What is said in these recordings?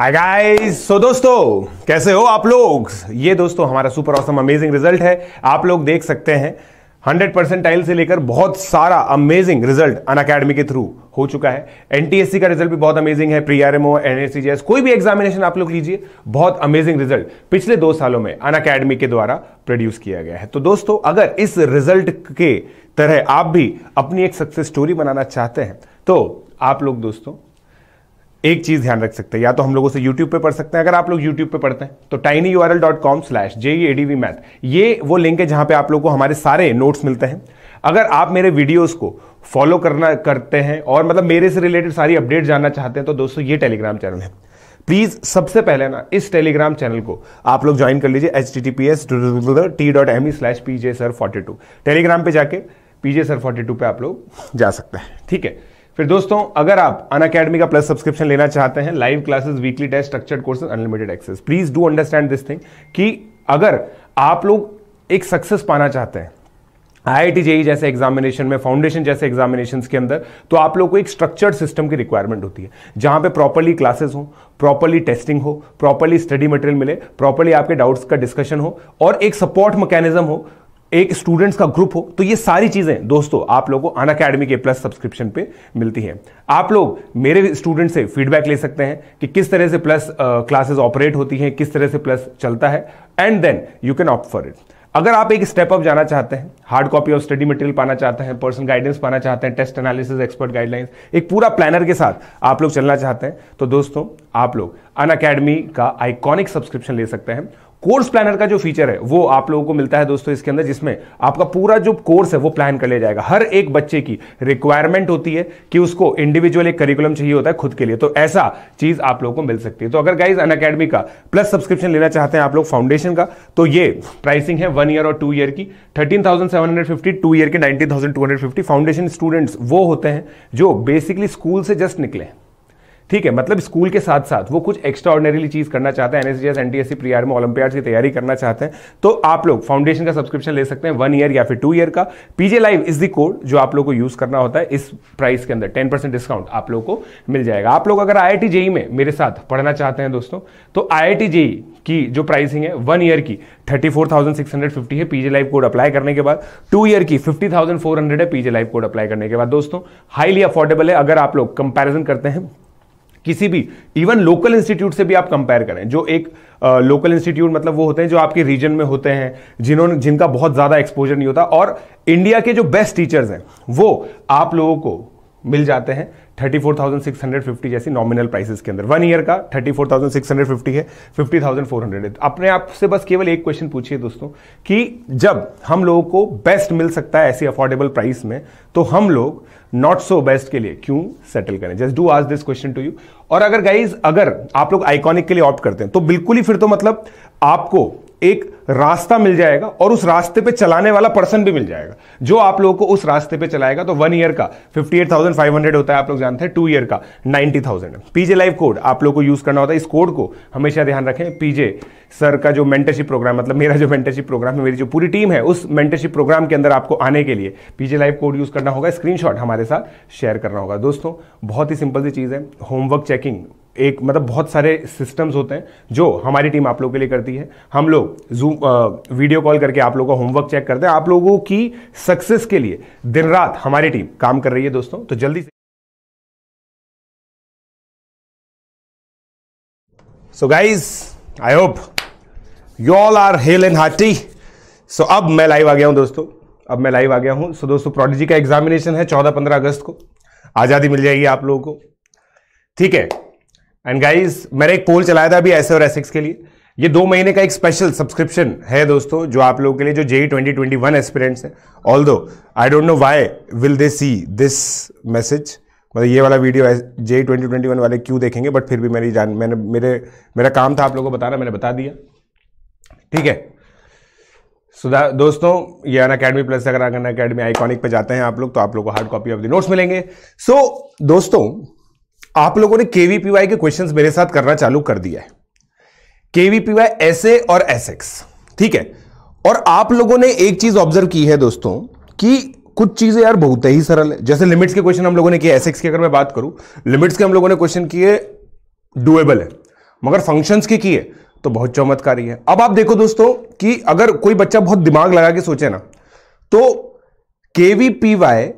Hi guys so दोस्तों कैसे हो आप लोग ये दोस्तों हमारा सुपर ऑसम अमेजिंग रिजल्ट है आप लोग देख सकते हैं 100 परसेंट टाइल से लेकर बहुत सारा अमेजिंग रिजल्ट अन अकेडमी के थ्रू हो चुका है एनटीएससी का रिजल्ट भी बहुत अमेजिंग है pre R M O NSCGS कोई भी एग्जामिनेशन आप लोग लीजिए बहुत अमेजिंग रिजल्ट पिछले दो सालों में अन अकेडमी के द्वारा प्रोड्यूस किया गया है तो दोस्तों अगर इस रिजल्ट के तरह आप भी अपनी एक सक्सेस स्टोरी बनाना चाहते हैं तो आप लोग दोस्तों एक चीज़ ध्यान रख सकते हैं या तो हम लोगों से YouTube पे पढ़ सकते हैं अगर आप लोग YouTube पे पढ़ते हैं तो tiny U R L dot com slash J E V math ये वो लिंक है जहां पे आप लोग को हमारे सारे नोट्स मिलते हैं अगर आप मेरे वीडियोस को फॉलो करना करते हैं और मतलब मेरे से रिलेटेड सारी अपडेट जानना चाहते हैं तो दोस्तों ये टेलीग्राम चैनल है प्लीज़ सबसे पहले ना इस टेलीग्राम चैनल को आप लोग ज्वाइन कर लीजिए H T T P S T dot M E slash P J sir forty two Telegram पर जाके P J sir forty two पर आप लोग जा सकते हैं ठीक है फिर दोस्तों अगर आप अन अकेडमी का प्लस सब्सक्रिप्शन लेना चाहते हैं live classes weekly test structured courses unlimited access please do understand this thing कि अगर आप लोग एक सक्सेस पाना चाहते हैं आई जेई e जैसे एग्जामिनेशन में फाउंडेशन जैसे एग्जामिनेशन के अंदर तो आप लोग को एक स्ट्रक्चर्ड सिस्टम की रिक्वायरमेंट होती है जहां पे प्रॉपरली क्लासेस हो प्रॉपरली टेस्टिंग हो प्रॉपरली स्टडी मटेरियल मिले प्रॉपरली आपके डाउट्स का डिस्कशन हो और एक सपोर्ट मैकेनिज्म हो एक स्टूडेंट्स का ग्रुप हो तो ये सारी चीज़ें दोस्तों आप लोगों को अन अकेडमी के प्लस सब्सक्रिप्शन पे मिलती है आप लोग मेरे स्टूडेंट से फीडबैक ले सकते हैं कि किस तरह से प्लस क्लासेस ऑपरेट होती हैं किस तरह से प्लस चलता है and then you can opt for it अगर आप एक स्टेप अप जाना चाहते हैं hard copy of study material पाना चाहते हैं पर्सनल गाइडेंस पाना चाहते हैं टेस्ट एनालिसिस एक्सपर्ट गाइडलाइंस एक पूरा प्लानर के साथ आप लोग चलना चाहते हैं तो दोस्तों आप लोग अन अकेडमी का आइकॉनिक सब्सक्रिप्शन ले सकते हैं कोर्स प्लानर का जो फीचर है वो आप लोगों को मिलता है दोस्तों इसके अंदर जिसमें आपका पूरा जो कोर्स है वो प्लान कर लिया जाएगा हर एक बच्चे की रिक्वायरमेंट होती है कि उसको इंडिविजुअल एक करिकुलम चाहिए होता है खुद के लिए तो ऐसा चीज आप लोगों को मिल सकती है तो अगर गाइज अन अकेडमी का प्लस सब्सक्रिप्शन लेना चाहते हैं आप लोग फाउंडेशन का तो ये प्राइसिंग है वन ईयर और टू ईयर की thirteen thousand seven hundred fifty two year के nineteen thousand two hundred fifty foundation students वो होते हैं जो बेसिकली स्कूल से जस्ट निकले हैं ठीक है मतलब स्कूल के साथ साथ वो कुछ एक्स्ट्रा ऑर्डनरीली चीज करना चाहते हैं NSGS NTSC pre RMO olympiad की तैयारी करना चाहते हैं तो आप लोग फाउंडेशन का सब्सक्रिप्शन ले सकते हैं वन ईयर या फिर टू ईयर का PJ live is the code जो आप लोग को यूज करना होता है इस प्राइस के अंदर टेन परसेंट डिस्काउंट आप लोग को मिल जाएगा आप लोग अगर आई जेई e में मेरे साथ पढ़ना चाहते हैं दोस्तों तो आई जेई e की जो प्राइसिंग है वन ईयर की thirty four thousand six hundred fifty है पीजे लाइव कोड अप्लाई करने के बाद टू ईयर की फिफ्टी थाउजेंड फोर हंड्रेड है पीजे लाइव कोड अप्लाई करने के बाद दोस्तों हाईली अफोर्डेबल है अगर आप लोग कंपेरिजन करते हैं किसी भी इवन लोकल इंस्टीट्यूट से भी आप कंपेयर करें जो एक लोकल इंस्टीट्यूट मतलब वो होते हैं जो आपके रीजन में होते हैं जिन्होंने जिनका बहुत ज़्यादा एक्सपोजर नहीं होता और इंडिया के जो बेस्ट टीचर्स हैं वो आप लोगों को मिल जाते हैं 34,650 जैसी नॉमिनल प्राइसेस के अंदर वन ईयर का 34,650 है 50,400 है अपने आप से बस केवल एक क्वेश्चन पूछिए दोस्तों कि जब हम लोगों को बेस्ट मिल सकता है ऐसी अफोर्डेबल प्राइस में तो हम लोग नॉट सो बेस्ट के लिए क्यों सेटल करें just do ask this question to you और अगर गाइज अगर आप लोग आइकॉनिक के लिए ऑप्ट करते हैं तो बिल्कुल ही फिर तो मतलब आपको एक रास्ता मिल जाएगा और उस रास्ते पे चलाने वाला पर्सन भी मिल जाएगा जो आप लोगों को उस रास्ते पे चलाएगा तो वन ईयर का 58,500 होता है आप लोग जानते हैं टू ईयर का 90,000 थाउजेंड पीजे लाइव कोड आप लोग को यूज करना होता है इस कोड को हमेशा ध्यान रखें पीजे सर का जो मेंटरशिप प्रोग्राम मतलब मेरा जो मेंटरशिप प्रोग्राम है मेरी जो पूरी टीम है उस मेंटरशिप प्रोग्राम के अंदर आपको आने के लिए पीजे लाइव कोड यूज करना होगा स्क्रीनशॉट हमारे साथ शेयर करना होगा दोस्तों बहुत ही सिंपल सी चीज़ है होमवर्क चेकिंग एक मतलब बहुत सारे सिस्टम्स होते हैं जो हमारी टीम आप लोग के लिए करती है हम लोग जूम वीडियो कॉल करके आप लोगों का होमवर्क चेक करते हैं आप लोगों की सक्सेस के लिए दिन रात हमारी टीम काम कर रही है दोस्तों तो जल्दी से so guys I hope you all are hale and hearty so अब मैं लाइव आ गया हूं दोस्तों अब मैं लाइव आ गया हूं सो so, दोस्तों प्रोडिजी का एग्जामिनेशन है चौदह पंद्रह अगस्त को आज़ादी मिल जाएगी आप लोगों को ठीक है एंड गाइज मैंने एक पोल चलाया था अभी ऐसे और एसिक्स के लिए ये दो महीने का एक स्पेशल सब्सक्रिप्शन है दोस्तों जो आप लोगों के लिए जो JEE twenty twenty one aspirants हैं although I don't know why will they see this message मतलब ये वाला video JEE twenty twenty one वाले क्यों देखेंगे बट फिर भी मेरी जान मैंने मेरे मेरा काम था आप लोगों को बताना मैंने बता दिया ठीक है सुधा so, दोस्तों ये अन अकेडमी प्लस अगर अन अकेडमी आइकॉनिक पे जाते हैं आप लोग तो आप लोग को hard copy of the notes मिलेंगे सो so, दोस्तों आप लोगों ने केवीपीवाई के क्वेश्चन मेरे साथ करना चालू कर दिया है केवीपीवाई एसए और एसएक्स ठीक है और आप लोगों ने एक चीज ऑब्जर्व की है दोस्तों कि कुछ चीजें यार बहुत ही सरल है जैसे लिमिट्स के क्वेश्चन हम लोगों ने किए एसएक्स की अगर मैं बात करूं लिमिट्स के हम लोगों ने क्वेश्चन किए डुएबल है मगर फंक्शंस के किए तो बहुत चमत्कारी है अब आप देखो दोस्तों कि अगर कोई बच्चा बहुत दिमाग लगा के सोचे ना तो केवीपीवाई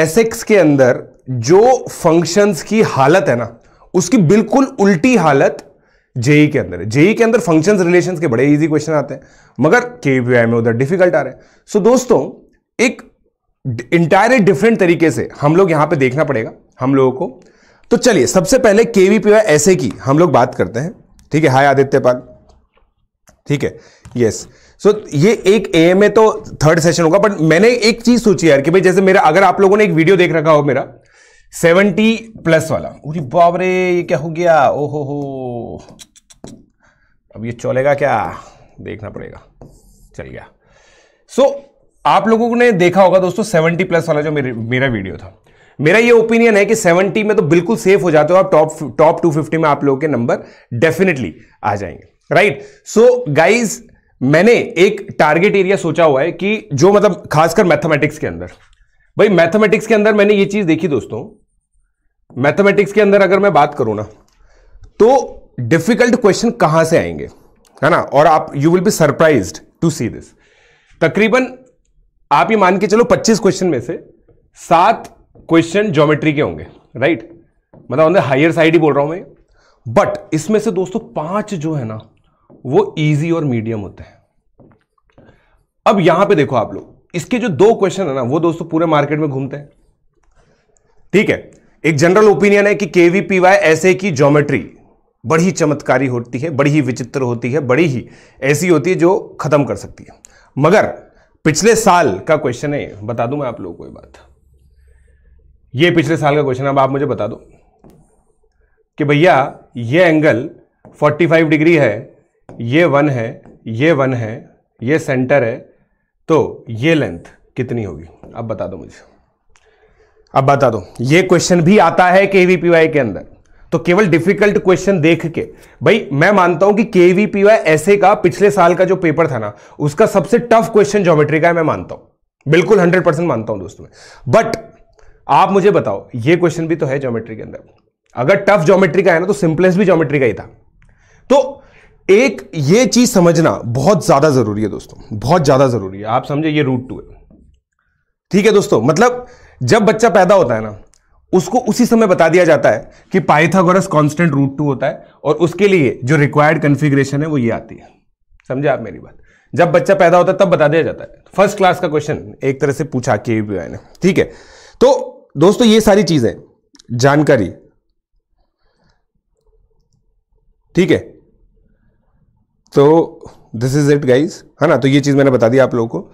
एसएक्स के अंदर जो फंक्शंस की हालत है ना उसकी बिल्कुल उल्टी हालत जेई के अंदर है जेई के अंदर फंक्शंस रिलेशंस के बड़े इजी क्वेश्चन आते हैं मगर के में उधर डिफिकल्ट आ रहे हैं सो so, दोस्तों एक इंटायरली डिफरेंट तरीके से हम लोग यहां पे देखना पड़ेगा हम लोगों को तो चलिए सबसे पहले के वी ऐसे की हम लोग बात करते हैं ठीक है हाय आदित्यपाल ठीक है यस सो so, ये एक ए में तो थर्ड सेशन होगा बट मैंने एक चीज सोची यार कि भाई जैसे मेरा अगर आप लोगों ने एक वीडियो देख रखा हो मेरा सेवेंटी प्लस वाला उरी बाप रे ये क्या हो गया ओहो हो अब ये चलेगा क्या देखना पड़ेगा चल गया सो so, आप लोगों ने देखा होगा दोस्तों सेवेंटी प्लस वाला जो मेरे, मेरा वीडियो था मेरा ये ओपिनियन है कि 70 में तो बिल्कुल सेफ हो जाते हो आप टॉप टॉप 250 में आप लोगों के नंबर डेफिनेटली आ जाएंगे राइट सो गाइज मैंने एक टारगेट एरिया सोचा हुआ है कि जो मतलब खासकर मैथमेटिक्स के अंदर भाई मैथमेटिक्स के अंदर मैंने ये चीज देखी दोस्तों मैथमेटिक्स के अंदर अगर मैं बात करूं ना तो डिफिकल्ट क्वेश्चन कहां से आएंगे है ना और आप you will be surprise to see this तकरीबन आप ये मान के चलो 25 क्वेश्चन में से सात क्वेश्चन ज्योमेट्री के होंगे राइट मतलब ऑन द हायर साइड ही बोल रहा हूं मैं बट इसमें से दोस्तों पांच जो है ना वो इजी और मीडियम होते हैं अब यहां पे देखो आप लोग इसके जो दो क्वेश्चन है ना वो दोस्तों पूरे मार्केट में घूमते हैं ठीक है एक जनरल ओपिनियन है कि केवीपीवाई ऐसे की ज्योमेट्री बड़ी चमत्कारी होती है बड़ी ही विचित्र होती है बड़ी ही ऐसी होती है जो खत्म कर सकती है मगर पिछले साल का क्वेश्चन है बता दू मैं आप लोगों को बात ये पिछले साल का क्वेश्चन अब आप मुझे बता दो कि भैया ये एंगल 45 डिग्री है ये वन है ये वन है ये सेंटर है तो ये लेंथ कितनी होगी अब बता दो मुझे अब बता दो ये क्वेश्चन भी आता है केवीपीवाई के अंदर तो केवल डिफिकल्ट क्वेश्चन देख के भाई मैं मानता हूं कि केवीपीवाई ऐसे का पिछले साल का जो पेपर था ना उसका सबसे टफ क्वेश्चन ज्योमेट्री का है मैं मानता हूं बिल्कुल हंड्रेड परसेंट मानता हूं दोस्तों बट आप मुझे बताओ ये क्वेश्चन भी तो है ज्योमेट्री के अंदर अगर टफ ज्योमेट्री का है ना तो सिंपलेस्ट भी ज्योमेट्री का ही था तो एक ये चीज समझना बहुत ज्यादा जरूरी है दोस्तों बहुत ज्यादा जरूरी है आप समझे ये रूट टू है ठीक है दोस्तों मतलब जब बच्चा पैदा होता है ना उसको उसी समय बता दिया जाता है कि पाइथागोरस कांस्टेंट रूट टू होता है और उसके लिए जो रिक्वायर्ड कन्फिग्रेशन है वो ये आती है समझे आप मेरी बात जब बच्चा पैदा होता है तब बता दिया जाता है फर्स्ट क्लास का क्वेश्चन एक तरह से पूछा के ने ठीक है तो दोस्तों ये सारी चीजें जानकारी ठीक है तो दिस इज़ इट गाइज है ना तो ये चीज़ मैंने बता दी आप लोगों को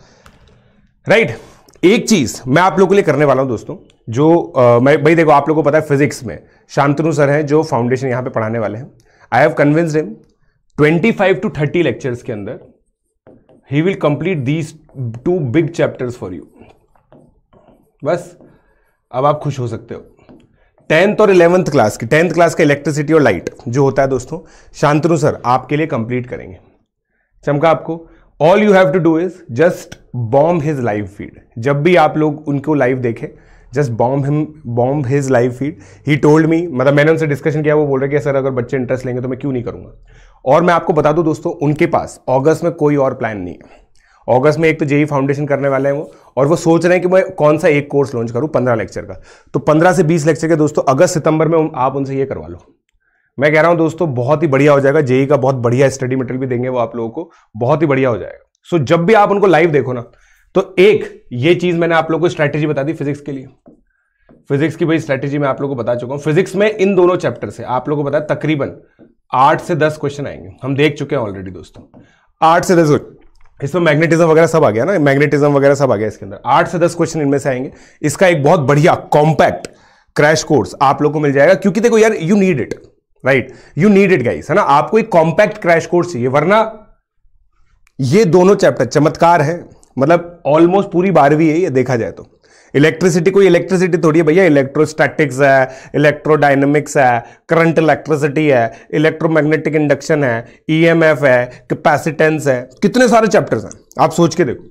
राइट right. एक चीज़ मैं आप लोगों के लिए करने वाला हूं दोस्तों जो आ, मैं भाई देखो आप लोगों को पता है फिजिक्स में शांतनु सर हैं जो फाउंडेशन यहां पे पढ़ाने वाले हैं I have convinced him 25 to 30 lectures के अंदर ही will complete these two big chapters for you बस अब आप खुश हो सकते हो टेंथ और इलेवंथ क्लास की टेंथ क्लास का इलेक्ट्रिसिटी और लाइट जो होता है दोस्तों शांतनु सर आपके लिए कंप्लीट करेंगे चमका आपको all you have to do is just bomb his live feed जब भी आप लोग उनको लाइव देखें just bomb him bomb his live feed he told me मतलब मैंने उनसे डिस्कशन किया वो बोल रहे कि सर अगर बच्चे इंटरेस्ट लेंगे तो मैं क्यों नहीं करूंगा और मैं आपको बता दूं दोस्तों उनके पास अगस्त में कोई और प्लान नहीं है अगस्त में एक तो जेई फाउंडेशन करने वाले हैं वो और वो सोच रहे हैं कि मैं कौन सा एक कोर्स लॉन्च करूँ पंद्रह लेक्चर का तो पंद्रह से बीस लेक्चर के दोस्तों अगस्त सितंबर में आप उनसे ये करवा लो मैं कह रहा हूँ दोस्तों बहुत ही बढ़िया हो जाएगा जेई का बहुत बढ़िया स्टडी मटेरियल भी देंगे वो आप लोगों को बहुत ही बढ़िया हो जाएगा सो जब भी आप उनको लाइव देखो ना तो एक ये चीज़ मैंने आप लोग को स्ट्रैटेजी बता दी फिजिक्स के लिए फिजिक्स की भाई स्ट्रैटेजी मैं आप लोगों को बता चुका हूँ फिजिक्स में इन दोनों चैप्टर से आप लोगों को बताया तकरीबन आठ से दस क्वेश्चन आएंगे हम देख चुके हैं ऑलरेडी दोस्तों आठ से दस इसमें मैग्नेटिज्म वगैरह सब आ गया ना मैग्नेटिज्म वगैरह सब आ गया इसके अंदर आठ से दस क्वेश्चन इनमें से आएंगे इसका एक बहुत बढ़िया कॉम्पैक्ट क्रैश कोर्स आप लोग को मिल जाएगा क्योंकि देखो यार you need it right you need it guys है ना आपको एक कॉम्पैक्ट क्रैश कोर्स चाहिए वरना ये दोनों चैप्टर चमत्कार है मतलब ऑलमोस्ट पूरी बारहवीं है ये देखा जाए तो इलेक्ट्रिसिटी कोई इलेक्ट्रिसिटी थोड़ी है भैया इलेक्ट्रोस्टैटिक्स है इलेक्ट्रोडाइनमिक्स है करंट इलेक्ट्रिसिटी है इलेक्ट्रोमैग्नेटिक इंडक्शन है ईएमएफ e है कैपेसिटेंस है कितने सारे चैप्टर्स हैं आप सोच के देखो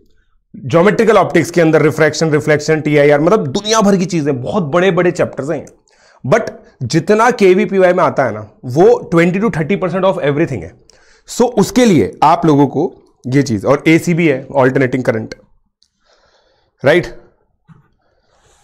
ज्योमेट्रिकल ऑप्टिक्स के अंदर रिफ्लेक्शन रिफ्लेक्शन टीआईआर मतलब दुनिया भर की चीजें बहुत बड़े बड़े चैप्टर्स हैं बट जितना के में आता है ना वो twenty two thirty percent of everything है सो so, उसके लिए आप लोगों को ये चीज और ए है ऑल्टरनेटिंग करंट राइट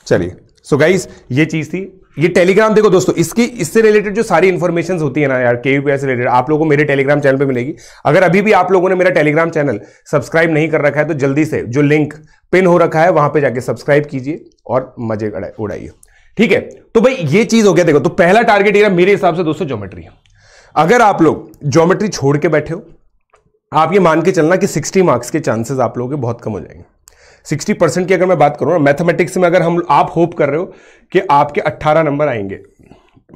चलिए सो गाइज ये चीज़ थी ये टेलीग्राम देखो दोस्तों इसकी इससे रिलेटेड जो सारी इन्फॉर्मेशन होती है ना यार के से रिलेटेड आप लोगों को मेरे टेलीग्राम चैनल पे मिलेगी अगर अभी भी आप लोगों ने मेरा टेलीग्राम चैनल सब्सक्राइब नहीं कर रखा है तो जल्दी से जो लिंक पिन हो रखा है वहां पे जाके सब्सक्राइब कीजिए और मजे उड़ाइए ठीक है तो भाई ये चीज हो गया देखो तो पहला टारगेट ये मेरे हिसाब से दोस्तों ज्योमेट्री है अगर आप लोग ज्योमेट्री छोड़ के बैठे हो आप ये मान के चलना कि सिक्सटी मार्क्स के चांसेस आप लोगों के बहुत कम हो जाएंगे 60 परसेंट की अगर मैं बात करूँ मैथमेटिक्स में अगर हम आप होप कर रहे हो कि आपके अट्ठारह नंबर आएंगे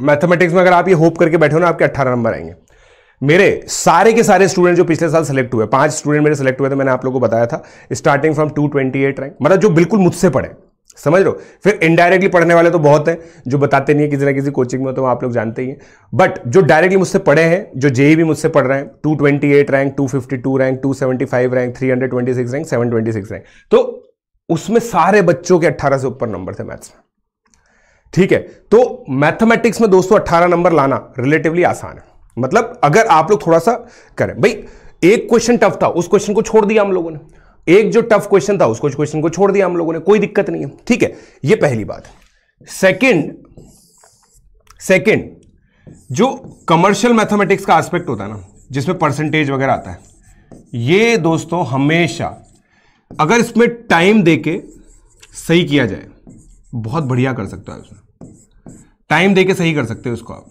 मैथमेटिक्स में अगर आप ये होप करके बैठे हो ना आपके 18 नंबर आएंगे मेरे सारे के सारे स्टूडेंट जो पिछले साल सेलेक्ट हुए पांच स्टूडेंट मेरे सेलेक्ट हुए थे मैंने आप लोगों को बताया था स्टार्टिंग फ्रॉम टू रैंक मतलब जो बिल्कुल मुझसे पढ़े समझ लो फिर इनडायरेक्टली पढ़ने वाले तो बहुत हैं जो बताते नहीं है किसी ना किसी कोचिंग में तो आप लोग जानते ही हैं बट जो डायरेक्टली मुझसे पढ़े हैं जो जेई भी मुझसे पढ़ रहे हैं 228 rank 252 rank 275 rank 326 rank 726 rank तो उसमें सारे बच्चों के 18 से ऊपर नंबर थे मैथ्स में ठीक है तो मैथमेटिक्स में दोस्तों अट्ठारह नंबर लाना रिलेटिवली आसान है मतलब अगर आप लोग थोड़ा सा करें भाई एक क्वेश्चन टफ था उस क्वेश्चन को छोड़ दिया हम लोगों ने एक जो टफ क्वेश्चन था उसको क्वेश्चन को छोड़ दिया हम लोगों ने कोई दिक्कत नहीं है ठीक है ये पहली बात सेकेंड सेकेंड जो कमर्शियल मैथमेटिक्स का एस्पेक्ट होता है ना जिसमें परसेंटेज वगैरह आता है ये दोस्तों हमेशा अगर इसमें टाइम देके सही किया जाए बहुत बढ़िया कर सकता है उसमें टाइम देके सही कर सकते हो उसको आप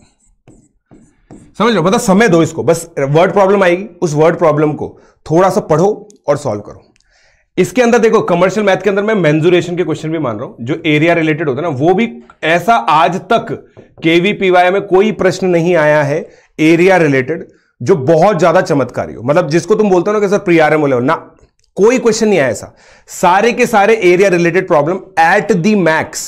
समझ लो मतलब समय दो इसको बस वर्ड प्रॉब्लम आएगी उस वर्ड प्रॉब्लम को थोड़ा सा पढ़ो और सॉल्व करो इसके अंदर देखो कमर्शियल मैथ के अंदर मैं मेंजुरेशन के क्वेश्चन भी मान रहा हूं जो एरिया रिलेटेड होता है ना वो भी ऐसा आज तक केवीपीवाई में कोई प्रश्न नहीं आया है एरिया रिलेटेड जो बहुत ज्यादा चमत्कारी हो मतलब जिसको तुम बोलते हो ना कि सर बोले हो ना कोई क्वेश्चन नहीं आया ऐसा सारे के सारे area related problem at the max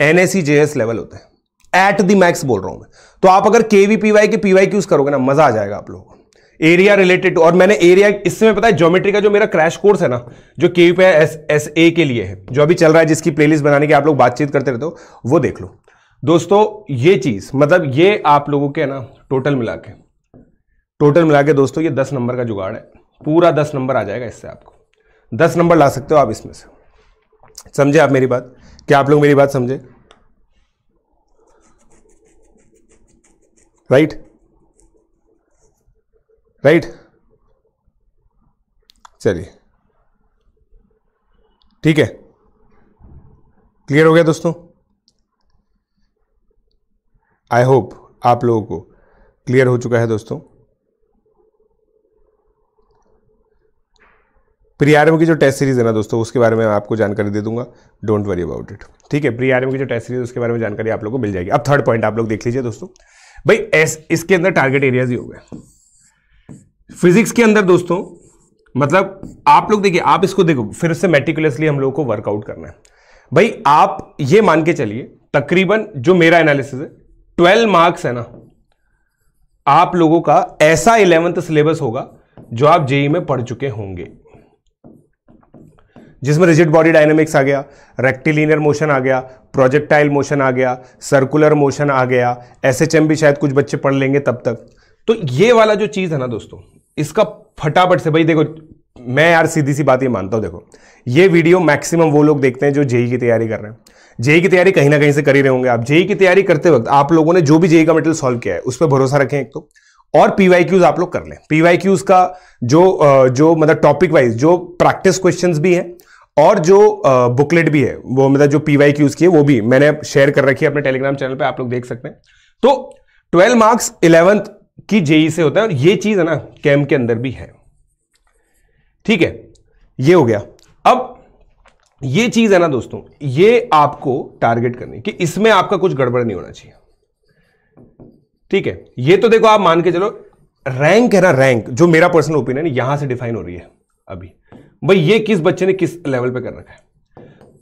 NSC JS level होते हैं एट दी मैक्स बोल रहा हूं मैं तो आप अगर केवीपीवाई के पीवाई क्यूज करोगे ना मजा आ जाएगा आप लोगों को एरिया रिलेटेड और मैंने एरिया इससे पता है ज्योमेट्री का जो मेरा क्रैश कोर्स है ना जो के एस एस ए के लिए है जो अभी चल रहा है जिसकी प्लेलिस्ट बनाने की आप लोग बातचीत करते रहते हो वो देख लो दोस्तों ये चीज मतलब ये आप लोगों के ना टोटल मिला के टोटल मिला के दोस्तों ये दस नंबर का जुगाड़ है पूरा दस नंबर आ जाएगा इससे आपको दस नंबर ला सकते हो आप इसमें से समझे आप मेरी बात क्या आप लोग मेरी बात समझे राइट राइट चलिए ठीक है क्लियर हो गया दोस्तों आई होप आप लोगों को क्लियर हो चुका है दोस्तों प्री आर की जो टेस्ट सीरीज़ है ना दोस्तों उसके बारे में आपको जानकारी दे दूंगा डोंट वरी अबाउट इट ठीक है प्री आर की जो टेस्ट सीरीज़ उसके बारे में जानकारी आप लोग को मिल जाएगी अब थर्ड पॉइंट आप लोग देख लीजिए दोस्तों भाई एस इसके अंदर टारगेट एरियाज ही हो गए फिजिक्स के अंदर दोस्तों मतलब आप लोग देखिए आप इसको देखो फिर उससे मेटिकुलसली हम लोग को वर्कआउट करना है भाई आप ये मान के चलिए तकरीबन जो मेरा एनालिसिस है ट्वेल्व मार्क्स है ना आप लोगों का ऐसा इलेवंथ सिलेबस होगा जो आप जेई में पढ़ चुके होंगे जिसमें रिजिड बॉडी डायनेमिक्स आ गया रेक्टिलीनियर मोशन आ गया प्रोजेक्टाइल मोशन आ गया सर्कुलर मोशन आ गया एस भी शायद कुछ बच्चे पढ़ लेंगे तब तक तो ये वाला जो चीज़ है ना दोस्तों इसका फटाफट से भाई देखो मैं यार सीधी सी बात ये मानता हूँ देखो ये वीडियो मैक्सिमम वो लोग देखते हैं जो जेई e की तैयारी कर रहे हैं जेई e की तैयारी कहीं ना कहीं से कर ही रहे होंगे आप जेई e की तैयारी करते वक्त आप लोगों ने जो भी जेई का मेटल सॉल्व किया है उस पर भरोसा रखें एक तो और पीवाई क्यूज आप लोग कर लें पीवाई क्यूज का जो जो मतलब टॉपिक वाइज जो प्रैक्टिस क्वेश्चंस भी हैं और जो बुकलेट भी है वो मतलब जो पीवाई क्यूज की है वो भी मैंने शेयर कर रखी है अपने टेलीग्राम चैनल पे आप लोग देख सकते हैं तो ट्वेल्व मार्क्स इलेवेंथ की जेई e से होता है और ये चीज है ना कैम के अंदर भी है ठीक है ये हो गया अब ये चीज है ना दोस्तों ये आपको टारगेट करनी कि इसमें आपका कुछ गड़बड़ नहीं होना चाहिए ठीक है ये तो देखो आप मान के चलो रैंक है ना रैंक जो मेरा पर्सनल ओपिनियन यहां से डिफाइन हो रही है अभी भाई ये किस बच्चे ने किस लेवल पे कर रखा है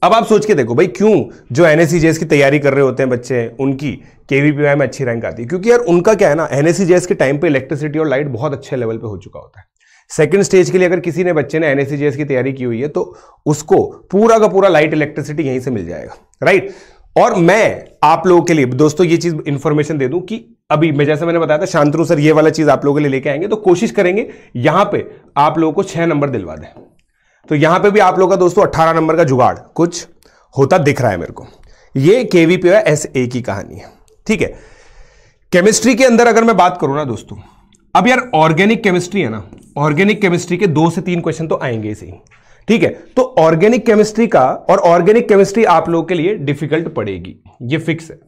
अब आप सोच के देखो भाई क्यों जो एन की तैयारी कर रहे होते हैं बच्चे उनकी के में अच्छी रैंक आती है क्योंकि यार उनका क्या है ना एन के टाइम पे इलेक्ट्रिसिटी और लाइट बहुत अच्छे लेवल पे हो चुका होता है सेकंड स्टेज के लिए अगर किसी ने बच्चे ने एन की तैयारी की हुई है तो उसको पूरा का पूरा लाइट इलेक्ट्रिसिटी यहीं से मिल जाएगा राइट और मैं आप लोगों के लिए दोस्तों ये चीज इन्फॉर्मेशन दे दूं कि अभी मैं जैसे मैंने बताया था शांतरू सर ये वाला चीज आप लोगों के लिए लेके आएंगे तो कोशिश करेंगे यहां पे आप लोगों को छह नंबर दिलवा दें तो यहां पे भी आप लोग का दोस्तों अट्ठारह नंबर का जुगाड़ कुछ होता दिख रहा है मेरे को ये के एस ए की कहानी है ठीक है केमिस्ट्री के अंदर अगर मैं बात करूं ना दोस्तों अब यार ऑर्गेनिक केमिस्ट्री है ना ऑर्गेनिक केमिस्ट्री के दो से तीन क्वेश्चन तो आएंगे ही ठीक है तो ऑर्गेनिक केमिस्ट्री का और ऑर्गेनिक केमिस्ट्री आप लोगों के लिए डिफिकल्ट पड़ेगी ये फिक्स है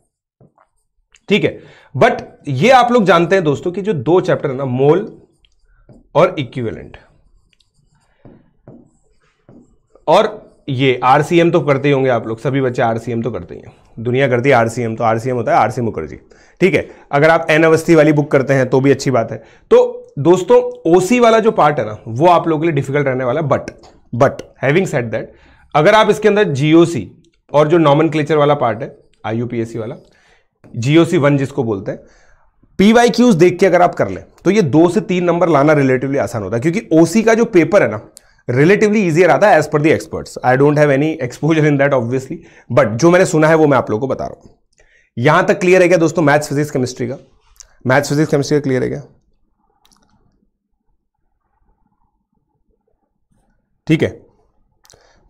ठीक है बट ये आप लोग जानते हैं दोस्तों कि जो दो चैप्टर है ना मोल और इक्विवेलेंट और ये आर तो करते ही होंगे आप लोग सभी बच्चे आर तो करते ही हैं दुनिया करती है आर तो आर होता है आर सी मुखर्जी ठीक है अगर आप एन अवस्थी वाली बुक करते हैं तो भी अच्छी बात है तो दोस्तों ओसी वाला जो पार्ट है ना वो आप लोगों के लिए डिफिकल्ट रहने वाला है but but having said that अगर आप इसके अंदर जीओसी और जो नॉमन वाला पार्ट है आई वाला जीओसी वन जिसको बोलते हैं पी वाई क्यूज देख के अगर आप कर लें तो ये दो से तीन नंबर लाना रिलेटिवली आसान होता है क्योंकि ओसी का जो पेपर है ना रिलेटिवली इजियर आता है as per the experts I don't have any exposure in that obviously but जो मैंने सुना है वो मैं आप लोगों को बता रहा हूँ यहां तक क्लियर है क्या दोस्तों मैथ्स फिजिक्स केमिस्ट्री का मैथ्स फिजिक्स केमिस्ट्री का क्लियर है क्या ठीक है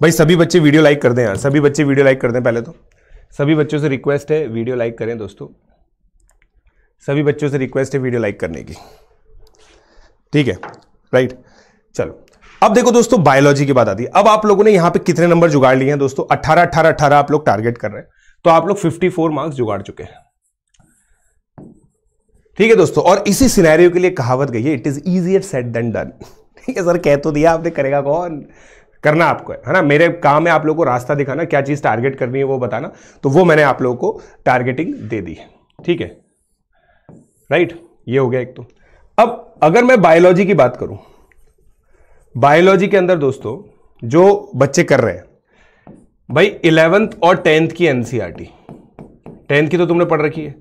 भाई सभी बच्चे वीडियो लाइक कर दें यार सभी बच्चे वीडियो लाइक कर दें पहले तो सभी बच्चों से रिक्वेस्ट है वीडियो लाइक करें दोस्तों सभी बच्चों से रिक्वेस्ट है वीडियो लाइक करने की ठीक है राइट चलो अब देखो दोस्तों बायोलॉजी की बात आती है अब आप लोगों ने यहां पे कितने नंबर जुगाड़ लिए हैं दोस्तों 18 18 18 आप लोग टारगेट कर रहे हैं तो आप लोग 54 मार्क्स जुगाड़ चुके हैं ठीक है दोस्तों और इसी सिनेरियो के लिए कहावत गई है it is easier said than done ठीक है सर कह तो दिया आपने करेगा कौन करना आपको है ना मेरे काम में आप लोगों को रास्ता दिखाना क्या चीज़ टारगेट करनी है वो बताना तो वो मैंने आप लोगों को टारगेटिंग दे दी है ठीक है राइट ये हो गया एक तो अब अगर मैं बायोलॉजी की बात करूं बायोलॉजी के अंदर दोस्तों जो बच्चे कर रहे हैं भाई इलेवेंथ और टेंथ की एनसीईआरटी e टेंथ की तो तुमने पढ़ रखी है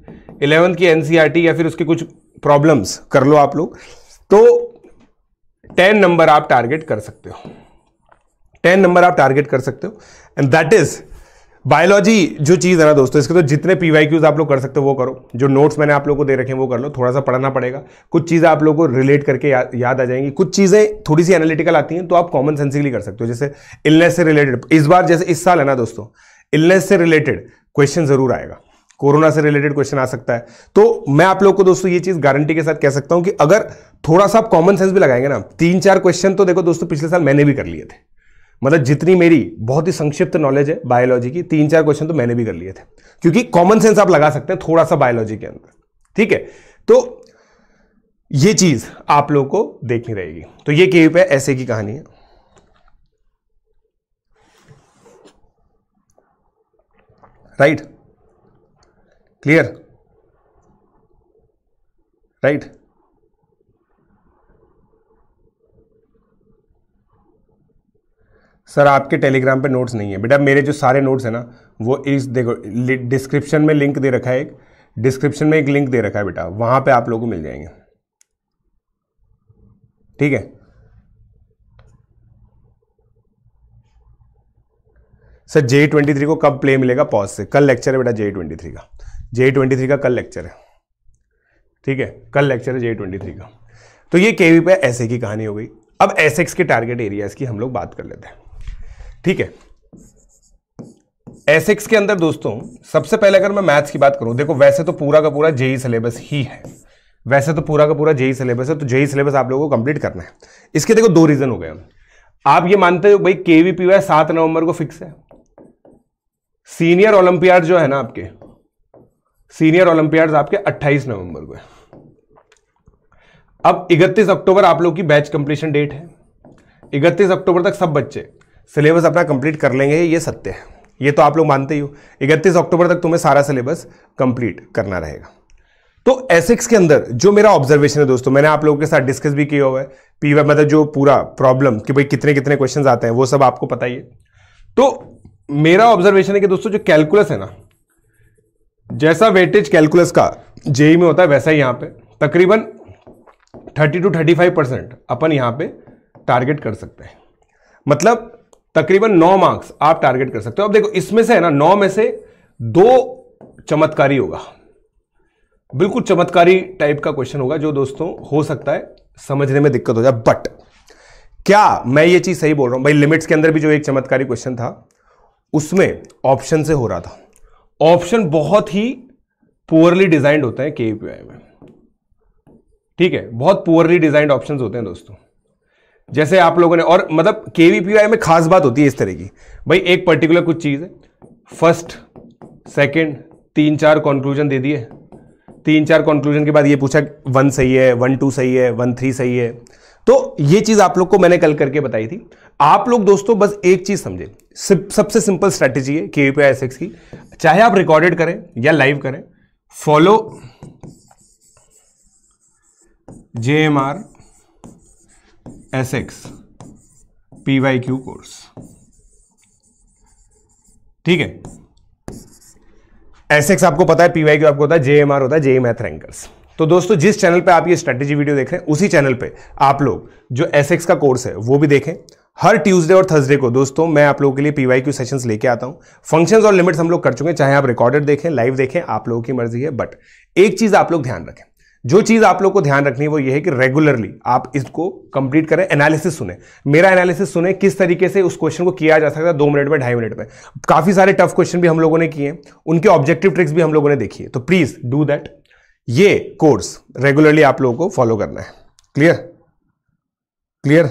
इलेवंथ की एनसीईआरटी e या फिर उसके कुछ प्रॉब्लम्स कर लो आप लोग तो टेन नंबर आप टारगेट कर सकते हो टेन नंबर आप टारगेट कर सकते हो एंड दैट इज बायोलॉजी जो चीज़ है ना दोस्तों इसके तो जितने पी वाई क्यूज आप लोग कर सकते हो वो करो जो नोट्स मैंने आप लोगों को दे रखे हैं वो कर लो थोड़ा सा पढ़ना पड़ेगा कुछ चीज़ें आप लोग को रिलेट करके या, याद आ जाएंगी कुछ चीज़ें थोड़ी सी एनालिटिकल आती हैं तो आप कॉमन सेंसिकली कर सकते हो जैसे इलनेस से रिलेटेड इस बार जैसे इस साल है ना दोस्तों इलनेस से रिलेटेड क्वेश्चन ज़रूर आएगा कोरोना से रिलेटेड क्वेश्चन आ सकता है तो मैं आप लोग को दोस्तों ये चीज़ गारंटी के साथ कह सकता हूँ कि अगर थोड़ा सा आप कॉमन सेंस भी लगाएंगे ना तीन चार क्वेश्चन तो देखो दोस्तों पिछले साल मैंने भी कर लिए थे मतलब जितनी मेरी बहुत ही संक्षिप्त नॉलेज है बायोलॉजी की तीन चार क्वेश्चन तो मैंने भी कर लिए थे क्योंकि कॉमन सेंस आप लगा सकते हैं थोड़ा सा बायोलॉजी के अंदर ठीक है तो ये चीज आप लोग को देखनी रहेगी तो ये के पे ऐसे की कहानी है राइट क्लियर राइट सर आपके टेलीग्राम पे नोट्स नहीं है बेटा मेरे जो सारे नोट्स हैं ना वो इस देखो डिस्क्रिप्शन में लिंक दे रखा है एक डिस्क्रिप्शन में एक लिंक दे रखा है बेटा वहाँ पे आप लोगों को मिल जाएंगे ठीक है सर जे ट्वेंटी थ्री को कब प्ले मिलेगा पॉज से कल लेक्चर है बेटा जे ट्वेंटी थ्री का जे ट्वेंटी थ्री का कल लेक्चर है ठीक है कल लेक्चर है जे ट्वेंटी थ्री का तो ये केवी पे ऐसे की कहानी हो गई अब एसेक्स के टारगेट एरियाज़ की हम लोग बात कर लेते हैं ठीक है एसिक्स के अंदर दोस्तों सबसे पहले अगर मैं मैथ्स की बात करूं देखो वैसे तो पूरा का पूरा जेई सिलेबस ही है वैसे तो पूरा का पूरा जेई सिलेबस है तो जेई सिलेबस आप लोगों को कंप्लीट करना है इसके देखो दो रीजन हो गए आप ये मानते हो भाई के वी सात नवंबर को फिक्स है सीनियर ओलंपियाड जो है ना आपके सीनियर ओलंपियाड आपके 28 नवंबर को है अब 31 अक्टूबर आप लोग की बैच कंप्लीशन डेट है 31 अक्टूबर तक सब बच्चे सिलेबस अपना कंप्लीट कर लेंगे ये सत्य है ये तो आप लोग मानते ही हो इकतीस अक्टूबर तक तुम्हें सारा सिलेबस कंप्लीट करना रहेगा तो एसिक्स के अंदर जो मेरा ऑब्जर्वेशन है दोस्तों मैंने आप लोगों के साथ डिस्कस भी किया हुआ है पी मतलब जो पूरा प्रॉब्लम कि भाई कितने कितने क्वेश्चन आते हैं वो सब आपको पता ही है तो मेरा ऑब्जर्वेशन है कि दोस्तों जो कैलकुलस है ना जैसा वेटेज कैलकुलस का जेई में होता है वैसा ही यहां पे तकरीबन 30 टू 35 परसेंट अपन यहां पे टारगेट कर सकते हैं मतलब तकरीबन नौ मार्क्स आप टारगेट कर सकते हो अब देखो इसमें से है ना नौ में से दो चमत्कारी होगा बिल्कुल चमत्कारी टाइप का क्वेश्चन होगा जो दोस्तों हो सकता है समझने में दिक्कत हो जाए बट क्या मैं ये चीज़ सही बोल रहा हूं भाई लिमिट्स के अंदर भी जो एक चमत्कारी क्वेश्चन था उसमें ऑप्शन से हो रहा था ऑप्शन बहुत ही पुअरली डिजाइंड होते हैं के में ठीक है बहुत पुअरली डिजाइंड ऑप्शन होते हैं दोस्तों जैसे आप लोगों ने और मतलब के में खास बात होती है इस तरह की भाई एक पर्टिकुलर कुछ चीज़ है फर्स्ट सेकंड तीन चार कॉन्क्लूजन दे दिए तीन चार कॉन्क्लूजन के बाद ये पूछा वन सही है वन टू सही है वन थ्री सही है तो ये चीज़ आप लोग को मैंने कल करके बताई थी आप लोग दोस्तों बस एक चीज़ समझे सबसे सिंपल स्ट्रैटेजी है के पी एस एक्स की चाहे आप रिकॉर्डेड करें या लाइव करें follow J M R S X P Y Q course ठीक है एस एक्स आपको पता है पी वाई क्यू आपको पता है जे एम आर होता है जे मैथ रैंकर्स तो दोस्तों जिस चैनल पे आप ये स्ट्रेटेजी वीडियो देख रहे हैं उसी चैनल पे आप लोग जो एस एक्स का कोर्स है वो भी देखें हर ट्यूसडे और थर्सडे को दोस्तों मैं आप लोगों के लिए पीवाई क्यू सेशन लेके आता हूं फंक्शंस और लिमिट्स हम लोग कर चुके हैं चाहे आप रिकॉर्डेड देखें लाइव देखें आप लोगों की मर्जी है बट एक चीज आप लोग ध्यान रखें जो चीज़ आप लोग को ध्यान रखनी है वो ये है कि रेगुलरली आप इसको कंप्लीट करें एनालिसिस सुने मेरा एनालिसिस सुने किस तरीके से उस क्वेश्चन को किया जा सकता है दो मिनट में ढाई मिनट में काफ़ी सारे टफ क्वेश्चन भी हम लोगों ने किए उनके ऑब्जेक्टिव ट्रिक्स भी हम लोगों ने देखी है तो प्लीज़ डू दैट ये कोर्स रेगुलरली आप लोगों को फॉलो करना है clear clear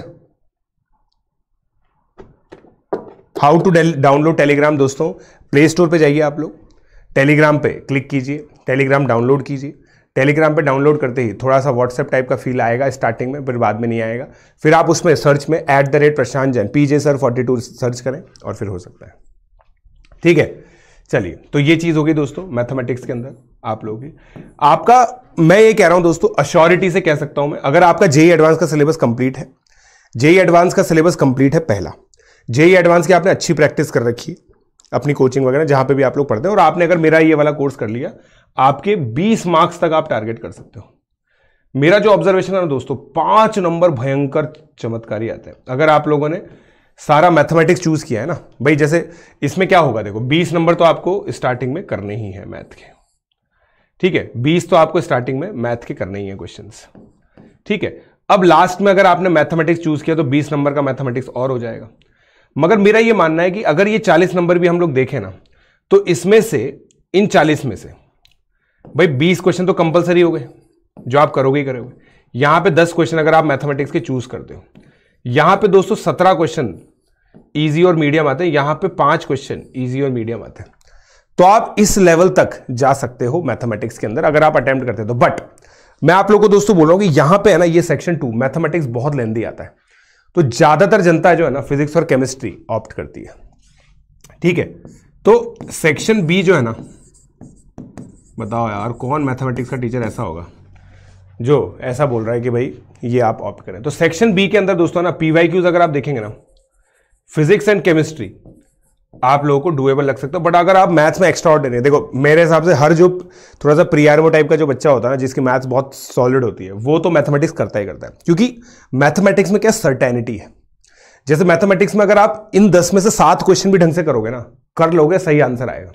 how to download Telegram दोस्तों प्ले स्टोर पर जाइए आप लोग टेलीग्राम पे क्लिक कीजिए टेलीग्राम डाउनलोड कीजिए टेलीग्राम पे डाउनलोड करते ही थोड़ा सा व्हाट्सएप टाइप का फील आएगा स्टार्टिंग में फिर बाद में नहीं आएगा फिर आप उसमें सर्च में at the rate Prashant Jain P J sir forty two search करें और फिर हो सकता है ठीक है चलिए तो ये चीज़ होगी दोस्तों मैथमेटिक्स के अंदर आप लोगों की आपका मैं ये कह रहा हूँ दोस्तों अश्योरिटी से कह सकता हूँ मैं अगर आपका जेई एडवांस e का सिलेबस कंप्लीट है जेई एडवांस e का सिलेबस कंप्लीट है पहला जेई एडवांस e की आपने अच्छी प्रैक्टिस कर रखी है अपनी कोचिंग वगैरह जहां पे भी आप लोग पढ़ते हैं और आपने अगर मेरा ये वाला कोर्स कर लिया आपके 20 मार्क्स तक आप टारगेट कर सकते हो मेरा जो ऑब्जर्वेशन है ना दोस्तों पांच नंबर भयंकर चमत्कारी आते हैं अगर आप लोगों ने सारा मैथमेटिक्स चूज़ किया है ना भाई जैसे इसमें क्या होगा देखो बीस नंबर तो आपको स्टार्टिंग में करने ही है मैथ के ठीक है बीस तो आपको स्टार्टिंग में मैथ के करने ही है क्वेश्चन ठीक है अब लास्ट में अगर आपने मैथमेटिक्स चूज़ किया तो बीस नंबर का मैथमेटिक्स और हो जाएगा मगर मेरा ये मानना है कि अगर ये चालीस नंबर भी हम लोग देखें ना तो इसमें से इन चालीस में से भाई बीस क्वेश्चन तो कंपलसरी हो गए जो आप करोगे ही करोगे यहाँ पे दस क्वेश्चन अगर आप मैथमेटिक्स के चूज करते हो यहाँ पे दोस्तों सत्रह क्वेश्चन इजी और मीडियम आते हैं यहाँ पे पांच क्वेश्चन इजी और मीडियम आते हैं तो आप इस लेवल तक जा सकते हो मैथमेटिक्स के अंदर अगर आप अटेम्प्ट करते हो बट तो। मैं आप लोगों को दोस्तों बोल रहा हूँ कि यहाँ पे है ना ये सेक्शन टू मैथमेटिक्स बहुत लेंदी आता है तो ज़्यादातर जनता जो है ना फिजिक्स और केमिस्ट्री ऑप्ट करती है ठीक है तो सेक्शन बी जो है ना बताओ यार कौन मैथमेटिक्स का टीचर ऐसा होगा जो ऐसा बोल रहा है कि भाई ये आप ऑप्ट करें तो सेक्शन बी के अंदर दोस्तों ना पी वाई क्यूज अगर आप देखेंगे ना फिजिक्स एंड केमिस्ट्री आप लोगों को डुएबल लग सकता है बट अगर आप मैथ्स में एक्स्ट्रा ऑर्डर देखो मेरे हिसाब से हर जो थोड़ा सा प्रियारमो टाइप का जो बच्चा होता है ना जिसकी मैथ्स बहुत सॉलिड होती है वो तो मैथमेटिक्स करता ही करता है क्योंकि मैथमेटिक्स में क्या सर्टेनिटी है जैसे मैथमेटिक्स में अगर आप इन दस में से सात क्वेश्चन भी ढंग से करोगे ना कर लोगे सही आंसर आएगा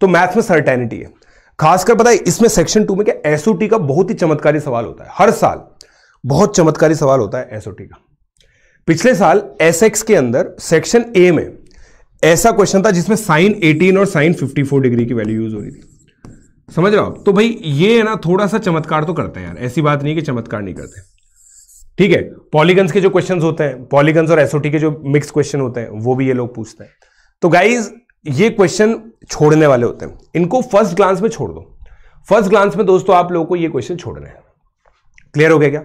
तो मैथ्स में सर्टेनिटी है खासकर पता है इसमें सेक्शन टू में क्या एसओटी का बहुत ही चमत्कारी सवाल होता है हर साल बहुत चमत्कारी सवाल होता है एसओटी का पिछले साल एसएक्स के अंदर सेक्शन ए में ऐसा क्वेश्चन था जिसमें साइन 18 और साइन 54 डिग्री की वैल्यू यूज हो रही थी समझ रहे हो आप तो भाई ये है ना थोड़ा सा चमत्कार तो करते हैं यार ऐसी बात नहीं कि चमत्कार नहीं करते ठीक है पॉलीगन्स के जो क्वेश्चंस होते हैं पॉलीगन्स और एसओटी के जो मिक्स क्वेश्चन होते हैं वो भी ये लोग पूछते हैं तो गाइज ये क्वेश्चन छोड़ने वाले होते हैं इनको फर्स्ट ग्लांस में छोड़ दो फर्स्ट ग्लांस में दोस्तों आप लोगों को ये क्वेश्चन छोड़ना है क्लियर हो गया क्या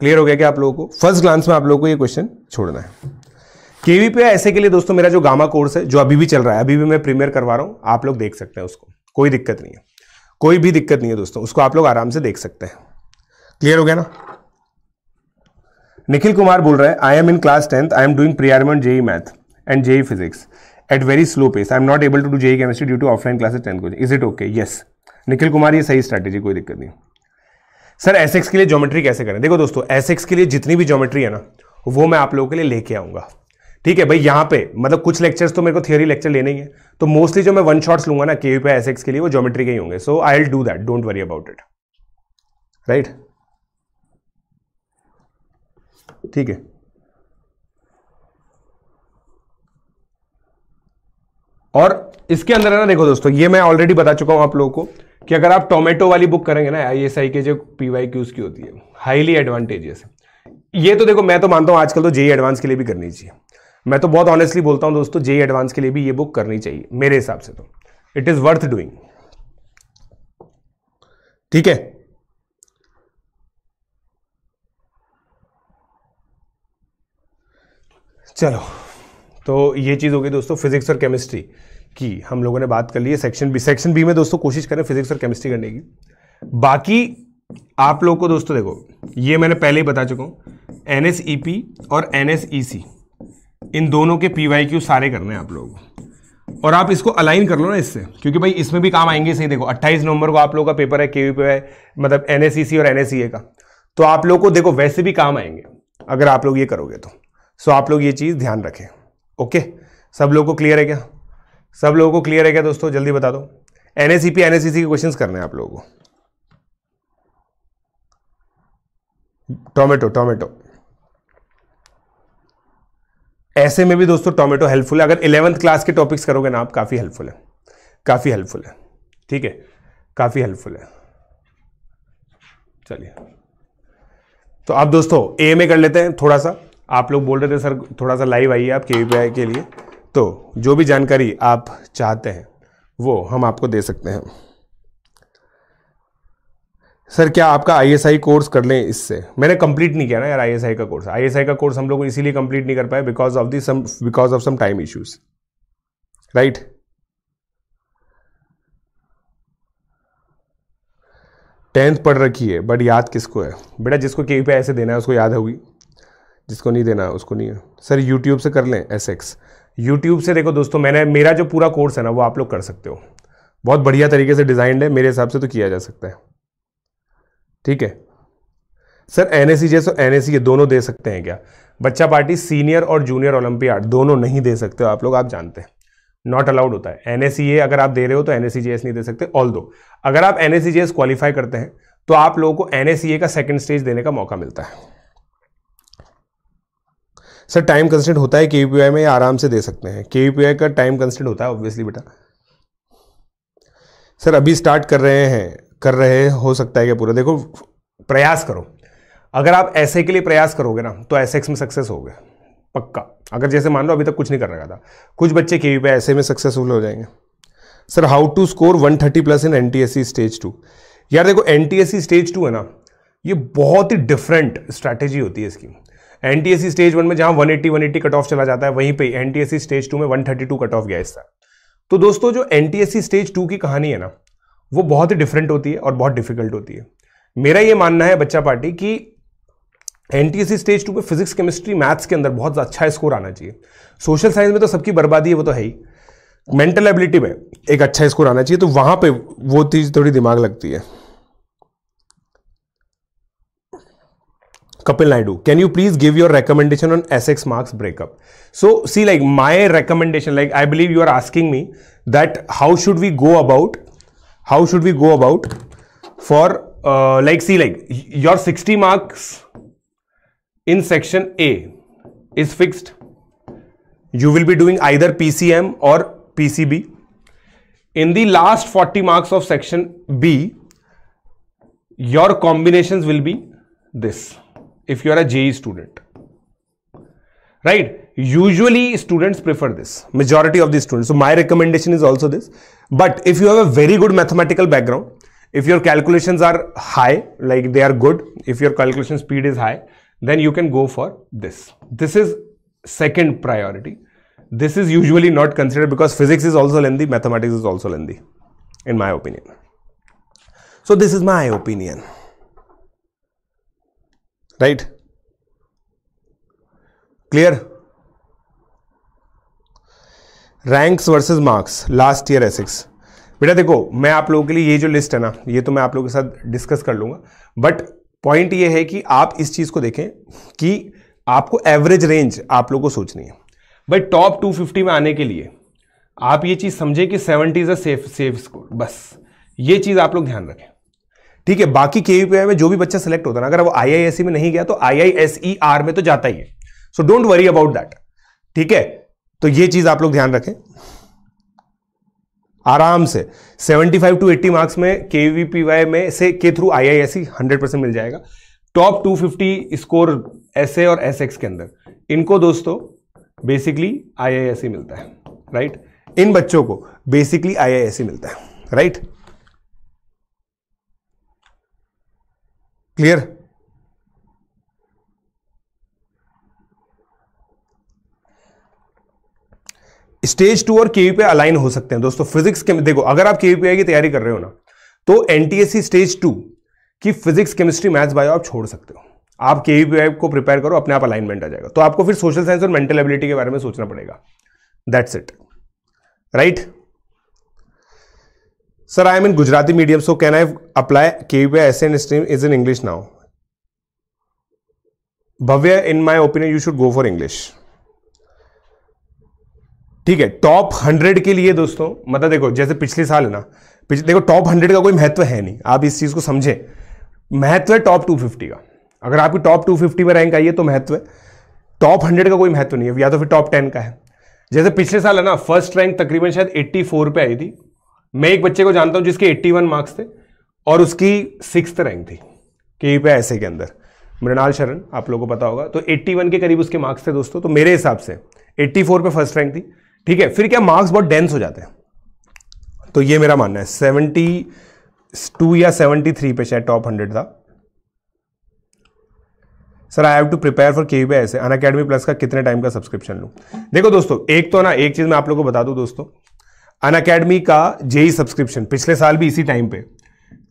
क्लियर हो गया क्या आप लोगों को फर्स्ट ग्लांस में आप लोगों को ये क्वेश्चन छोड़ना है केवी पे ऐसे के लिए दोस्तों मेरा जो गामा कोर्स है जो अभी भी चल रहा है अभी भी मैं प्रीमियर करवा रहा हूँ आप लोग देख सकते हैं उसको कोई दिक्कत नहीं है कोई भी दिक्कत नहीं है दोस्तों उसको आप लोग आराम से देख सकते हैं क्लियर हो गया ना निखिल कुमार बोल रहे हैं I am in class tenth I am doing प्रियरमेंट JEE math and JEE physics at very slow pace I am not able to do JEE chemistry due to offline classes tenth को is it okay yes Nikhil Kumar ये सही strategy कोई दिक्कत नहीं sir Essex के लिए geometry कैसे करें देखो दोस्तों एसेक्स के लिए जितनी भी ज्योमेट्री है ना वो मैं आप लोगों के लिए लेके आऊंगा ठीक है भाई यहाँ पे मतलब कुछ लेक्चर्स तो मेरे को थियोरी लेक्चर लेने ही है तो मोस्टली जो मैं वन शॉट्स लूंगा ना के पे एस के लिए वो ज्योमेट्री के ही होंगे so I will do that don't worry about it right ठीक है और इसके अंदर है ना देखो दोस्तों ये मैं ऑलरेडी बता चुका हूं आप लोगों को कि अगर आप टोमेटो वाली बुक करेंगे ना आई एस आई के जो पी वाई क्यूज की होती है हाईली एडवांटेजेस ये तो देखो मैं तो मानता हूं आजकल तो जेई एडवांस e के लिए भी करनी चाहिए मैं तो बहुत ऑनेस्टली बोलता हूँ दोस्तों जेई एडवांस e के लिए भी ये बुक करनी चाहिए मेरे हिसाब से तो इट इज़ वर्थ डूइंग ठीक है चलो तो ये चीज़ हो गई दोस्तों फिजिक्स और केमिस्ट्री की हम लोगों ने बात कर ली है सेक्शन बी सेक्शन बी में दोस्तों कोशिश करें फिजिक्स और केमिस्ट्री करने की बाकी आप लोग को दोस्तों देखो ये मैंने पहले ही बता चुका हूँ एनएसईपी e और एनएसईसी इन दोनों के पी वाई क्यू सारे करने हैं आप लोगों और आप इसको अलाइन कर लो ना इससे क्योंकि भाई इसमें भी काम आएंगे सही देखो 28 नवंबर को आप लोगों का पेपर है के वी मतलब एन और एन का तो आप लोग को देखो वैसे भी काम आएंगे अगर आप लोग ये करोगे तो सो आप लोग ये चीज़ ध्यान रखें ओके सब लोग को क्लियर है क्या सब लोगों को क्लियर है क्या दोस्तों जल्दी बता दो एन एस के क्वेश्चन करने हैं आप लोगों को टोमेटो टोमेटो ऐसे में भी दोस्तों टोमेटो हेल्पफुल है अगर इलेवंथ क्लास के टॉपिक्स करोगे ना आप काफ़ी हेल्पफुल है काफ़ी हेल्पफुल है ठीक है काफ़ी हेल्पफुल है चलिए तो आप दोस्तों ए में कर लेते हैं थोड़ा सा आप लोग बोल रहे थे सर थोड़ा सा लाइव आइए आप के के लिए तो जो भी जानकारी आप चाहते हैं वो हम आपको दे सकते हैं सर क्या आपका आईएसआई कोर्स कर लें इससे मैंने कंप्लीट नहीं किया ना यार आईएसआई का कोर्स आईएसआई का कोर्स हम लोग इसीलिए कंप्लीट नहीं कर पाए because of the some because of some time issues right tenth पढ़ रखी है बट याद किसको है बेटा जिसको के पे ऐसे देना है उसको याद होगी जिसको नहीं देना है उसको नहीं है सर यूट्यूब से कर लें एस एक्स यूट्यूब से देखो दोस्तों मैंने मेरा जो पूरा कोर्स है ना वो आप लोग कर सकते हो बहुत बढ़िया तरीके से डिज़ाइंड है मेरे हिसाब से तो किया जा सकता है ठीक है सर एन ए सी जैसे एन ए सी ये दोनों दे सकते हैं क्या बच्चा पार्टी सीनियर और जूनियर ओलंपियाड दोनों नहीं दे सकते हो आप लोग आप जानते हैं नॉट अलाउड होता है एन अगर आप दे रहे हो तो एन एस नहीं दे सकते ऑल दो अगर आप एन क्वालिफाई करते हैं तो आप लोगों को एन का सेकेंड स्टेज देने का मौका मिलता है सर टाइम कंस्टेंट होता है के में आराम से दे सकते हैं के का टाइम कंस्टेंट होता है ऑब्वियसली बेटा सर अभी स्टार्ट कर रहे हैं कर रहे हो सकता है क्या पूरा देखो प्रयास करो अगर आप ऐसे के लिए प्रयास करोगे ना तो एस में सक्सेस होगे पक्का अगर जैसे मान लो अभी तक कुछ नहीं कर रखा था कुछ बच्चे के पे ऐसे में सक्सेसफुल हो जाएंगे sir how to score 130 plus in N stage two यार देखो एन स्टेज टू है ना ये बहुत ही डिफरेंट स्ट्रैटेजी होती है इसकी एन स्टेज वन में जहाँ 180 एट्टी कट ऑफ चला जाता है वहीं पर एन स्टेज टू में वन कट ऑफ गया इसका तो दोस्तों जो एन स्टेज टू की कहानी है ना वो बहुत ही डिफरेंट होती है और बहुत डिफिकल्ट होती है मेरा ये मानना है बच्चा पार्टी कि एन स्टेज टू में फिजिक्स केमिस्ट्री मैथ्स के अंदर बहुत अच्छा स्कोर आना चाहिए सोशल साइंस में तो सबकी बर्बादी है वो तो है ही मेंटल एबिलिटी में एक अच्छा स्कोर आना चाहिए तो वहां पे वो चीज थोड़ी दिमाग लगती है Kapil Naidu can you please give your recommendation on S X marks breakup so see like my recommendation like I believe you are asking me that how should we go about how should we go about for uh, like see like your 60 marks in section A is fixed you will be doing either PCM or PCB in the last 40 marks of section B your combinations will be this if you are a JE student right usually students prefer this majority of these students so my recommendation is also this but if you have a very good mathematical background if your calculations are high like they are good if your calculation speed is high then you can go for this this is second priority this is usually not considered because physics is also lengthy mathematics is also lengthy in my opinion so this is my opinion right clear ranks versus marks last year S X बेटा देखो मैं आप लोगों के लिए ये जो list है ना ये तो मैं आप लोगों के साथ डिस्कस कर लूंगा बट पॉइंट ये है कि आप इस चीज़ को देखें कि आपको एवरेज रेंज आप लोगों को सोचनी है भाई टॉप टू में आने के लिए आप ये चीज़ समझें कि seventy is a safe safe score बस ये चीज़ आप लोग ध्यान रखें ठीक है बाकी के में जो भी बच्चा सेलेक्ट होता है ना अगर वो आई e में नहीं गया तो आई e में तो जाता ही है so don't worry about that ठीक है तो ये चीज़ आप लोग ध्यान रखें आराम से 75 टू 80 मार्क्स में के में से के through I I S hundred percent मिल जाएगा टॉप 250 स्कोर एस और एस एक्स के अंदर इनको दोस्तों बेसिकली आई आई एस मिलता है राइट इन बच्चों को बेसिकली आई आई एस मिलता है राइट क्लियर स्टेज टू और केवी पे अलाइन हो सकते हैं दोस्तों फिजिक्स के देखो अगर आप केवी की तैयारी कर रहे हो ना तो एनटीएससी स्टेज टू की फिजिक्स केमिस्ट्री मैथ्स बायो आप छोड़ सकते हो आप के को प्रिपेयर करो अपने आप अलाइनमेंट आ जाएगा तो आपको फिर सोशल साइंस और मेंटल एबिलिटी के बारे में सोचना पड़ेगा that's it right sir I am in Gujarati medium so can I apply K V S N stream is in English now Bhavya in my opinion you should go for English ठीक है top hundred के लिए दोस्तों मतलब देखो जैसे पिछले साल है ना देखो टॉप हंड्रेड का कोई महत्व है नहीं आप इस चीज़ को समझें महत्व है टॉप टू फिफ्टी का अगर आपकी टॉप टू फिफ्टी में रैंक आई है तो महत्व है टॉप हंड्रेड का कोई महत्व नहीं है या तो फिर टॉप टेन का है जैसे पिछले साल है ना फर्स्ट रैंक तकरीबन शायद एट्टी फोर पे आई थी मैं एक बच्चे को जानता हूँ जिसके एट्टी वन मार्क्स थे और उसकी सिक्स रैंक थी के e पे ऐसे के अंदर मृणाल शरण आप लोगों को पता होगा तो 81 के करीब उसके मार्क्स थे दोस्तों तो मेरे हिसाब से 84 पे फर्स्ट रैंक थी ठीक है फिर क्या मार्क्स बहुत डेंस हो जाते हैं तो ये मेरा मानना है सेवेंटी टू या सेवेंटी थ्री पे शायद टॉप हंड्रेड था sir I have to prepare for K V ऐसे अन अकेडमी प्लस का कितने टाइम का सब्सक्रिप्शन लूँ देखो दोस्तों एक तो ना एक चीज़ मैं आप लोग को बता दूं दोस्तों अन अकेडमी का जेई सब्सक्रिप्शन पिछले साल भी इसी टाइम पे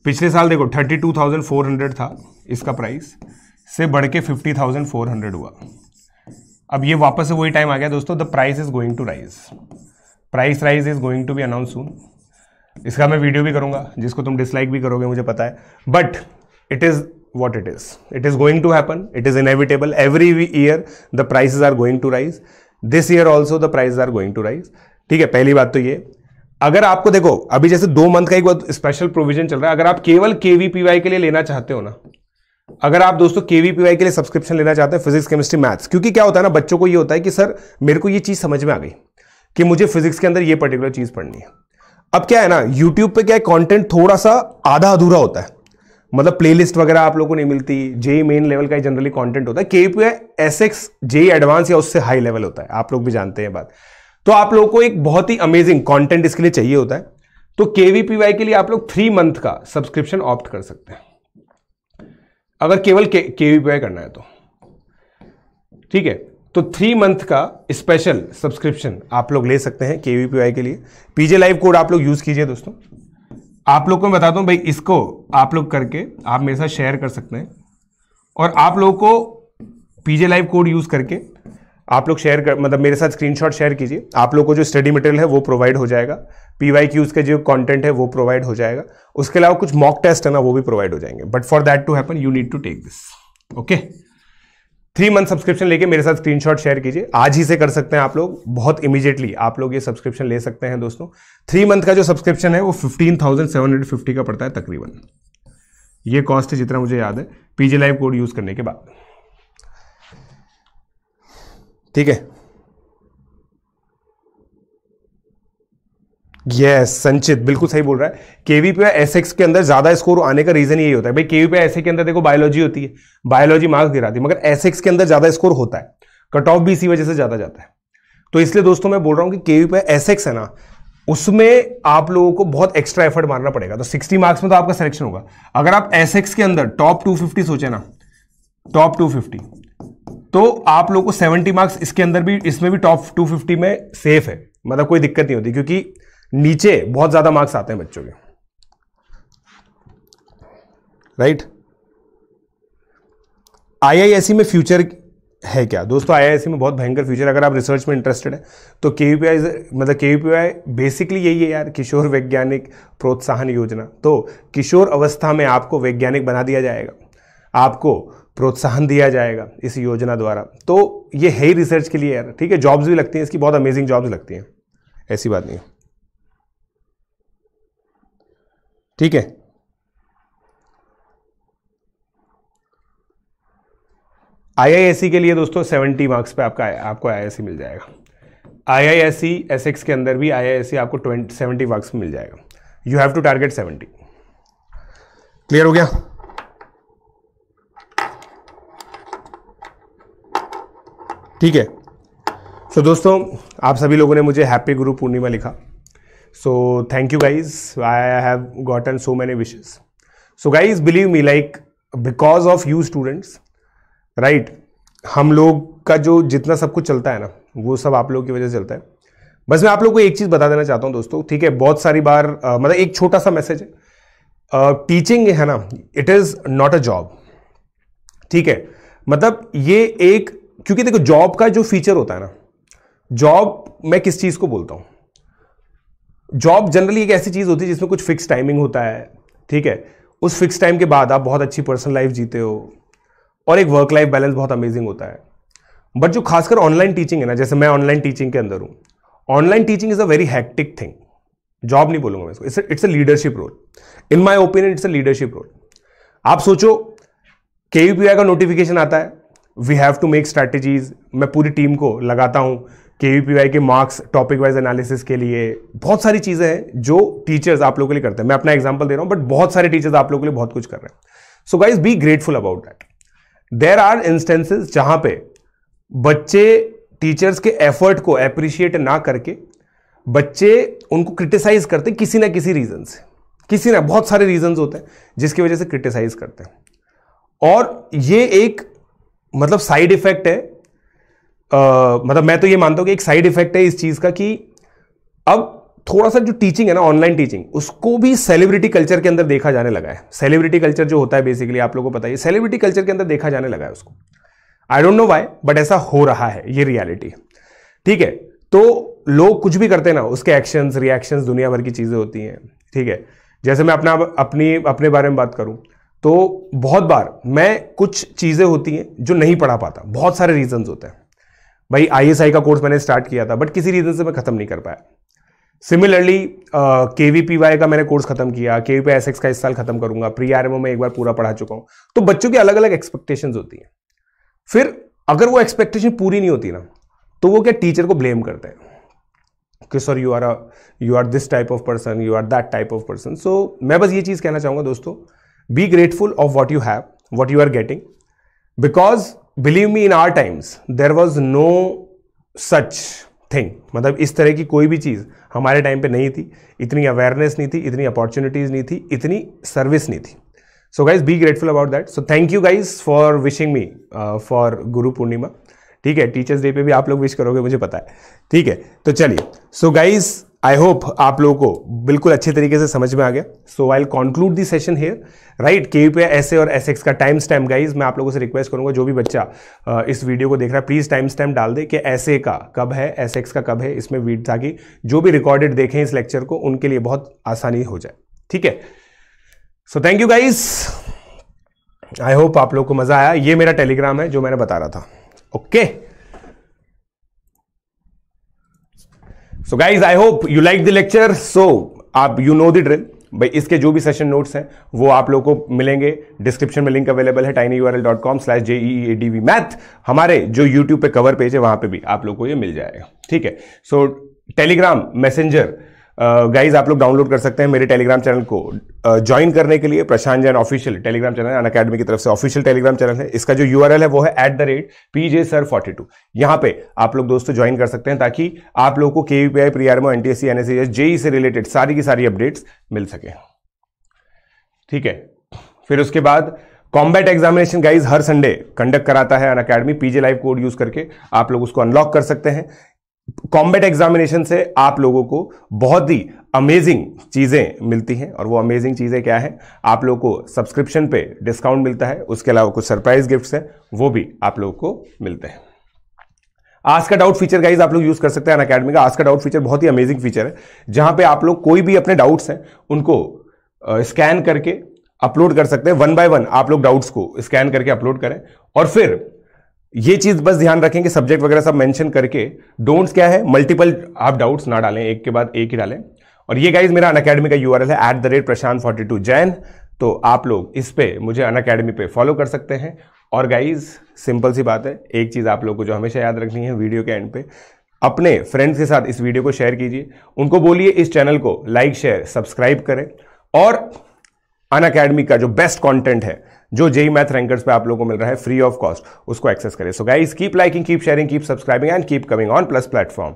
पिछले साल देखो thirty two thousand four hundred था इसका प्राइस से बढ़ के फिफ्टी थाउजेंड फोर हंड्रेड हुआ अब ये वापस से वही टाइम आ गया दोस्तों the price is going to rise price rise is going to be announce soon इसका मैं वीडियो भी करूंगा जिसको तुम डिसलाइक भी करोगे मुझे पता है but it is what it is it is going to happen it is inevitable every year the prices are going to rise this year also the prices are going to rise ठीक है पहली बात तो ये अगर आपको देखो अभी जैसे दो मंथ का एक बहुत स्पेशल प्रोविजन चल रहा है अगर आप केवल केवीपीवाई के लिए लेना चाहते हो ना अगर आप दोस्तों केवीपीवाई के लिए सब्सक्रिप्शन लेना चाहते हैं फिजिक्स केमिस्ट्री मैथ्स क्योंकि क्या होता है ना बच्चों को ये होता है कि सर मेरे को ये चीज़ समझ में आ गई कि मुझे फिजिक्स के अंदर ये पर्टिकुलर चीज़ पढ़नी है अब क्या है ना यूट्यूब पे क्या है कॉन्टेंट थोड़ा सा आधा अधूरा होता है मतलब प्लेलिस्ट वगैरह आप लोगों को नहीं मिलती जे मेन लेवल का जनरली कंटेंट होता है के एस एक्स जे एडवांस या उससे हाई लेवल होता है आप लोग भी जानते हैं बात तो आप लोगों को एक बहुत ही अमेजिंग कंटेंट इसके लिए चाहिए होता है तो केवीपीवाई के लिए आप लोग थ्री मंथ का सब्सक्रिप्शन ऑप्ट कर सकते हैं अगर केवल के वी पे करना है तो ठीक है तो थ्री मंथ का स्पेशल सब्सक्रिप्शन आप लोग ले सकते हैं के वी पी के लिए पीजे लाइव कोड आप लोग यूज़ कीजिए दोस्तों आप लोग को मैं बताता हूँ भाई इसको आप लोग करके आप मेरे साथ शेयर कर सकते हैं और आप लोगों को पीजे लाइव कोड यूज़ करके आप लोग शेयर कर मतलब मेरे साथ स्क्रीनशॉट शेयर कीजिए आप लोग को जो स्टडी मटेरियल है वो प्रोवाइड हो जाएगा पी वाई क्यूज़ का जो कंटेंट है वो प्रोवाइड हो जाएगा उसके अलावा कुछ मॉक टेस्ट है ना वो भी प्रोवाइड हो जाएंगे but for that to happen you need to take this okay three month subscription लेके मेरे साथ स्क्रीनशॉट शेयर कीजिए आज ही से कर सकते हैं आप लोग बहुत इमीजिएटली आप लोग ये सब्सक्रिप्शन ले सकते हैं दोस्तों थ्री मंथ का जो सब्सक्रिप्शन है वो fifteen thousand seven hundred fifty का पड़ता है तकरीबन ये कॉस्ट है जितना मुझे याद है पीजी लाइव कोड यूज़ करने के बाद ठीक है यस yes, संचित बिल्कुल सही बोल रहा है केवीपी एस एक्स के अंदर ज्यादा स्कोर आने का रीजन यही होता है भाई केवीपी एस के अंदर देखो बायोलॉजी होती है बायोलॉजी मार्क्स गिराती है मगर एस एक्स के अंदर ज्यादा स्कोर होता है कट ऑफ भी इसी वजह से ज्यादा जाता है तो इसलिए दोस्तों मैं बोल रहा हूं कि केवीपी एस एक्स है ना उसमें आप लोगों को बहुत एक्स्ट्रा एफर्ट मारना पड़ेगा तो सिक्सटी मार्क्स में तो आपका सिलेक्शन होगा अगर आप एस के अंदर टॉप टू सोचे ना टॉप टू तो आप लोग को 70 मार्क्स इसके अंदर भी इसमें भी टॉप 250 में सेफ है मतलब कोई दिक्कत नहीं होती क्योंकि नीचे बहुत ज़्यादा मार्क्स आते हैं बच्चों के राइट आईआईएससी e में फ्यूचर है क्या दोस्तों आईआईएससी e में बहुत भयंकर फ्यूचर अगर आप रिसर्च में इंटरेस्टेड हैं तो के मतलब के बेसिकली यही है यार किशोर वैज्ञानिक प्रोत्साहन योजना तो किशोर अवस्था में आपको वैज्ञानिक बना दिया जाएगा आपको प्रोत्साहन दिया जाएगा इस योजना द्वारा तो ये है ही रिसर्च के लिए यार ठीक है जॉब्स भी लगती हैं इसकी बहुत अमेजिंग जॉब्स लगती हैं ऐसी बात नहीं ठीक है आईआईएससी e के लिए दोस्तों सेवेंटी मार्क्स पे आपका आपको आईआईएससी e मिल जाएगा आईआईएससी एसएक्स e, के अंदर भी आईआईएससी आपको ट्वेंटी सेवेंटी मार्क्स मिल जाएगा you have to target seventy clear हो गया ठीक है सो so, दोस्तों आप सभी लोगों ने मुझे हैप्पी गुरु पूर्णिमा लिखा so thank you guys I have gotten so many wishes so guys believe me like because of you students right हम लोग का जो जितना सब कुछ चलता है ना वो सब आप लोगों की वजह से चलता है बस मैं आप लोग को एक चीज़ बता देना चाहता हूँ दोस्तों ठीक है बहुत सारी बार आ, मतलब एक छोटा सा मैसेज है टीचिंग है ना it is not a job ठीक है मतलब ये एक क्योंकि देखो जॉब का जो फीचर होता है ना जॉब मैं किस चीज़ को बोलता हूँ जॉब जनरली एक ऐसी चीज़ होती है जिसमें कुछ फिक्स टाइमिंग होता है ठीक है उस फिक्स टाइम के बाद आप बहुत अच्छी पर्सनल लाइफ जीते हो और एक वर्क लाइफ बैलेंस बहुत अमेजिंग होता है बट जो खासकर ऑनलाइन टीचिंग है ना जैसे मैं ऑनलाइन टीचिंग के अंदर हूँ online teaching is a very hectic thing job नहीं बोलूंगा मैं इसको it's it's a leadership role in my opinion it's a leadership role आप सोचो के का नोटिफिकेशन आता है we have to make strategies मैं पूरी टीम को लगाता हूँ के वी पी वाई के मार्क्स टॉपिक वाइज एनालिसिस के लिए बहुत सारी चीज़ें हैं जो टीचर्स आप लोगों के लिए करते हैं मैं अपना एग्जाम्पल दे रहा हूँ बट बहुत सारे टीचर्स आप लोगों के लिए बहुत कुछ कर रहे हैं so guys be grateful about that there are instances जहाँ पे बच्चे टीचर्स के एफर्ट को अप्रिशिएट ना करके बच्चे उनको क्रिटिसाइज करते किसी ना किसी रीज़न से किसी ना बहुत सारे रीजन होते हैं जिसकी वजह से क्रिटिसाइज करते हैं और ये एक मतलब साइड इफेक्ट है आ, मतलब मैं तो ये मानता हूँ कि एक साइड इफेक्ट है इस चीज़ का कि अब थोड़ा सा जो टीचिंग है ना ऑनलाइन टीचिंग उसको भी सेलिब्रिटी कल्चर के अंदर देखा जाने लगा है सेलिब्रिटी कल्चर जो होता है बेसिकली आप लोगों को पता है सेलिब्रिटी कल्चर के अंदर देखा जाने लगा है उसको I don't know why but ऐसा हो रहा है ये रियलिटी ठीक है तो लोग कुछ भी करते हैं ना उसके एक्शंस रिएक्शंस दुनिया भर की चीज़ें होती हैं ठीक है जैसे मैं अपना अपनी अपने बारे में बात करूँ तो बहुत बार मैं कुछ चीज़ें होती हैं जो नहीं पढ़ा पाता बहुत सारे रीजंस होते हैं भाई आई का कोर्स मैंने स्टार्ट किया था बट किसी रीज़न से मैं ख़त्म नहीं कर पाया सिमिलरली के वी पी वाई का मैंने कोर्स खत्म किया के वी पी एस एक्स का इस साल खत्म करूंगा प्री आर एम ओ में एक बार पूरा पढ़ा चुका हूँ तो बच्चों की अलग अलग एक्सपेक्टेशन होती हैं फिर अगर वो एक्सपेक्टेशन पूरी नहीं होती ना तो वो क्या टीचर को ब्लेम करते हैं कि sir you are you are this type of person you are that type of person so मैं बस ये चीज़ कहना चाहूँगा दोस्तों be grateful of what you have what you are getting because believe me in our times there was no such thing मतलब इस तरह की कोई भी चीज़ हमारे टाइम पे नहीं थी इतनी अवेयरनेस नहीं थी इतनी अपॉर्चुनिटीज़ नहीं थी इतनी सर्विस नहीं थी so guys be grateful about that so thank you guys for wishing me for Guru Purnima ठीक है टीचर्स डे पे भी आप लोग विश करोगे मुझे पता है ठीक है तो चलिए सो गाइज़ आई होप आप लोगों को बिल्कुल अच्छे तरीके से समझ में आ गया so I conclude the session here right के पे ए और एस का टाइम स्टैम्प गाइज मैं आप लोगों से रिक्वेस्ट करूंगा जो भी बच्चा uh, इस वीडियो को देख रहा है प्लीज़ टाइम स्टैम्प डाल दे कि ए का कब है एस एक्स का कब है इसमें वीड ताकि जो भी रिकॉर्डेड देखें इस लेक्चर को उनके लिए बहुत आसानी हो जाए ठीक है so thank you guys I hope आप लोग को मज़ा आया ये मेरा टेलीग्राम है जो मैंने बता रहा था okay okay. So guys I hope you like the lecture so आप यू नो द ड्रिल भाई इसके जो भी सेशन नोट्स हैं वो आप लोगों को मिलेंगे डिस्क्रिप्शन में लिंक अवेलेबल है tiny U R L dot com slash J E A D V math हमारे जो यूट्यूब पे कवर पेज है वहां पे भी आप लोगों को ये मिल जाएगा ठीक है सो टेलीग्राम मैसेंजर गाइज आप लोग डाउनलोड कर सकते हैं मेरे टेलीग्राम चैनल को ज्वाइन करने के लिए Prashant Jain official Telegram channel Unacademy की तरफ से ऑफिशियल टेलीग्राम चैनल है इसका जो यूआरएल है वो है at the rate P J sir forty two यहाँ पे आप लोग दोस्तों ज्वाइन कर सकते हैं ताकि आप लोगों को K V P Y pre RMO N T S C N S S JEE से रिलेटेड सारी की सारी अपडेट्स मिल सके ठीक है फिर उसके बाद कॉम्बैट एग्जामिनेशन गाइज हर संडे कंडक्ट कराता है Unacademy PJ live code use करके आप लोग उसको अनलॉक कर सकते हैं कॉम्बेट एग्जामिनेशन से आप लोगों को बहुत ही अमेजिंग चीज़ें मिलती हैं और वो अमेजिंग चीज़ें क्या हैं आप लोगों को सब्सक्रिप्शन पे डिस्काउंट मिलता है उसके अलावा कुछ सरप्राइज गिफ्ट्स हैं वो भी आप लोगों को मिलते हैं आज का डाउट फीचर गाइज आप लोग यूज़ कर सकते हैं अन अकेडमी का आज का डाउट फीचर बहुत ही अमेजिंग फीचर है जहां पे आप लोग कोई भी अपने डाउट्स हैं उनको स्कैन करके अपलोड कर सकते हैं वन बाय वन आप लोग डाउट्स को स्कैन करके अपलोड करें और फिर ये चीज बस ध्यान रखें कि सब्जेक्ट वगैरह सब मेंशन करके डोंट्स क्या है मल्टीपल आप डाउट्स ना डालें एक के बाद एक ही डालें और ये गाइज मेरा अन अकेडमी का यू है at the rate Prashant forty two Jain तो आप लोग इस पर मुझे अन अकेडमी पे फॉलो कर सकते हैं और गाइज सिंपल सी बात है एक चीज़ आप लोग को जो हमेशा याद रखनी है वीडियो के एंड पे अपने फ्रेंड्स के साथ इस वीडियो को शेयर कीजिए उनको बोलिए इस चैनल को लाइक शेयर सब्सक्राइब करें और अन का जो बेस्ट कॉन्टेंट है जो जेई मैथ रैंकर्स पे आप लोगों को मिल रहा है फ्री ऑफ कॉस्ट उसको एक्सेस करें so guys keep liking keep sharing keep subscribing and keep coming on plus platform